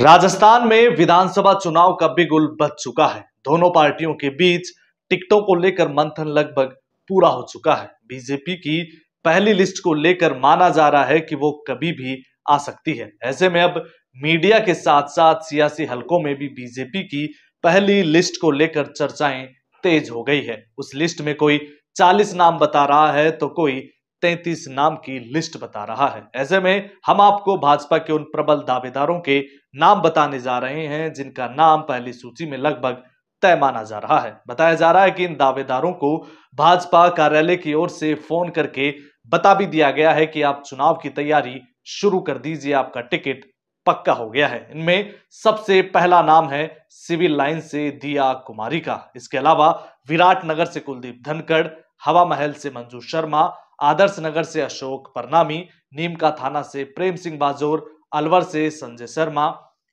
राजस्थान में विधानसभा चुनाव का बिगुल बच चुका है दोनों पार्टियों के बीच टिकटों को लेकर मंथन लगभग पूरा हो चुका है बीजेपी की पहली लिस्ट को लेकर माना जा रहा है कि वो कभी भी आ सकती है ऐसे में अब मीडिया के साथ साथ सियासी हलकों में भी बीजेपी की पहली लिस्ट को लेकर चर्चाएं तेज हो गई है उस लिस्ट में कोई चालीस नाम बता रहा है तो कोई तैतीस नाम की लिस्ट बता रहा है ऐसे में हम आपको भाजपा के उन प्रबल दावेदारों के नाम बताने जा रहे हैं जिनका नाम पहली सूची में लगभग तय माना जा रहा है बताया जा रहा है कि इन दावेदारों को भाजपा कार्यालय की ओर से फोन करके बता भी दिया गया है कि आप चुनाव की तैयारी शुरू कर दीजिए आपका टिकट पक्का हो गया है इनमें सबसे पहला नाम है सिविल लाइन से दिया कुमारी का इसके अलावा विराट नगर से कुलदीप धनखड़ हवा महल से मंजू शर्मा आदर्श नगर से अशोक परनामी नीमका थाना से प्रेम सिंह बाजोर अलवर से संजय शर्मा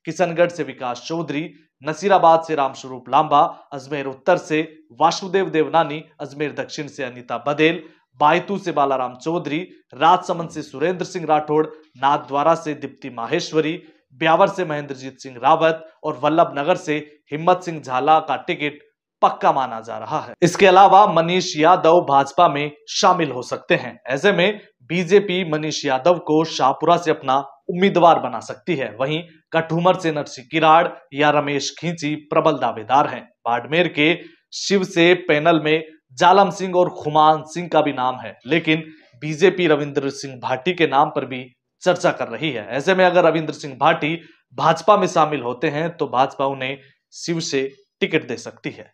किशनगढ़ से विकास चौधरी नसीराबाद से रामस्वरूप लांबा अजमेर उत्तर से वासुदेव देवनानी अजमेर दक्षिण से अनिता बदेल बायतू से बालाराम चौधरी राजसमंद से सुरेंद्र सिंह राठौड़ नाथद्वारा से दीप्ति माहेश्वरी ब्यावर से महेंद्रजीत सिंह रावत और वल्लभ नगर से हिम्मत सिंह झाला का टिकट पक्का माना जा रहा है इसके अलावा मनीष यादव भाजपा में शामिल हो सकते हैं ऐसे में बीजेपी मनीष यादव को शाहपुरा से अपना उम्मीदवार बना सकती है वहीं कठुमर से नरसिंह किराड़ या रमेश खींची प्रबल दावेदार हैं बाड़मेर के शिव से पैनल में जालम सिंह और खुमान सिंह का भी नाम है लेकिन बीजेपी रविंद्र सिंह भाटी के नाम पर भी चर्चा कर रही है ऐसे में अगर रविंद्र सिंह भाटी भाजपा में शामिल होते हैं तो भाजपा उन्हें शिव से टिकट दे सकती है